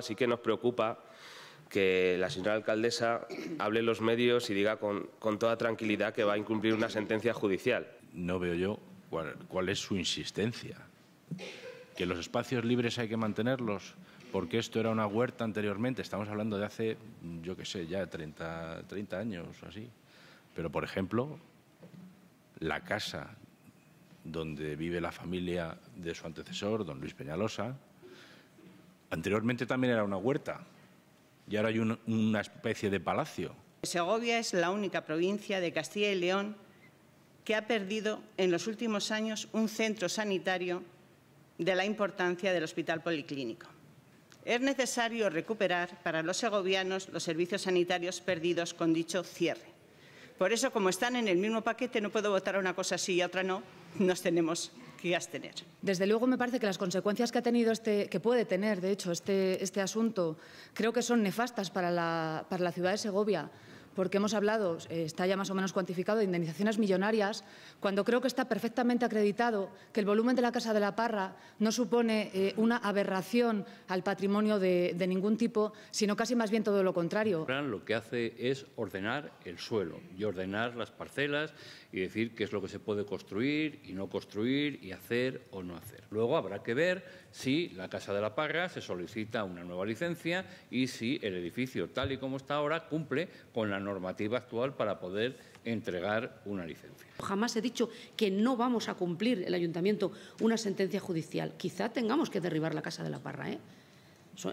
Así que nos preocupa que la señora alcaldesa hable en los medios y diga con, toda tranquilidad que va a incumplir una sentencia judicial. No veo yo cuál, es su insistencia. Que los espacios libres hay que mantenerlos, porque esto era una huerta anteriormente. Estamos hablando de hace, yo qué sé, ya 30, 30 años o así. Pero, por ejemplo, la casa donde vive la familia de su antecesor, don Luis Peñalosa, Anteriormente también era una huerta y ahora hay una especie de palacio. Segovia es la única provincia de Castilla y León que ha perdido en los últimos años un centro sanitario de la importancia del Hospital Policlínico. Es necesario recuperar para los segovianos los servicios sanitarios perdidos con dicho cierre. Por eso, como están en el mismo paquete, no puedo votar una cosa sí y otra no. Nos tenemos tener. Desde luego me parece que las consecuencias que ha tenido este, que puede tener, de hecho, este, este asunto, creo que son nefastas para la, para la ciudad de Segovia porque hemos hablado, eh, está ya más o menos cuantificado, de indemnizaciones millonarias, cuando creo que está perfectamente acreditado que el volumen de la Casa de la Parra no supone eh, una aberración al patrimonio de, de, ningún tipo, sino casi más bien todo lo contrario. Lo que hace es ordenar el suelo y ordenar las parcelas y decir qué es lo que se puede construir y no construir y hacer o no hacer. Luego habrá que ver si la Casa de la Parra se solicita una nueva licencia y si el edificio tal y como está ahora cumple con la norma normativa actual para poder entregar una licencia. Jamás he dicho que no vamos a cumplir el ayuntamiento una sentencia judicial. Quizá tengamos que derribar la Casa de la Parra, ¿eh?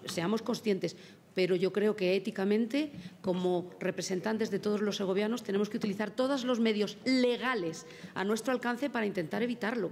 seamos conscientes, pero yo creo que éticamente, como representantes de todos los segovianos, tenemos que utilizar todos los medios legales a nuestro alcance para intentar evitarlo.